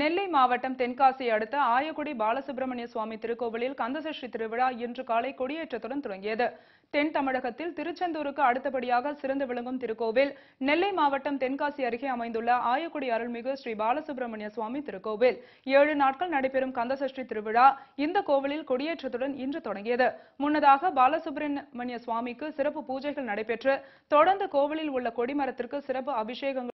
நெல்லை மாவட்டம் தென்காசி அடுத்த ஆயக்குடி பாலசுப்பிரமணிய சுவாமி திருக்கோவிலில் கந்தசஷ்டி திருவிழா இன்று காலை கொடியேற்றத்துடன் தொடங்கியது தென் தமிழகத்தில் திருச்செந்தூருக்கு அடுத்தபடியாக சிறந்து விளங்கும் திருக்கோவில் நெல்லை மாவட்டம் தென்காசி அருகே அமைந்துள்ள ஆயக்குடி அருள்மிகு ஸ்ரீ பாலசுப்பிரமணிய சுவாமி திருக்கோவில் ஏழு நாட்கள் நடைபெறும் கந்தசஷ்டி திருவிழா இந்த கோவிலில் கொடியேற்றத்துடன் இன்று தொடங்கியது முன்னதாக பாலசுப்பிரமணிய சுவாமிக்கு சிறப்பு பூஜைகள் நடைபெற்று தொடர்ந்து கோவிலில் உள்ள கொடிமரத்திற்கு சிறப்பு அபிஷேகங்கள்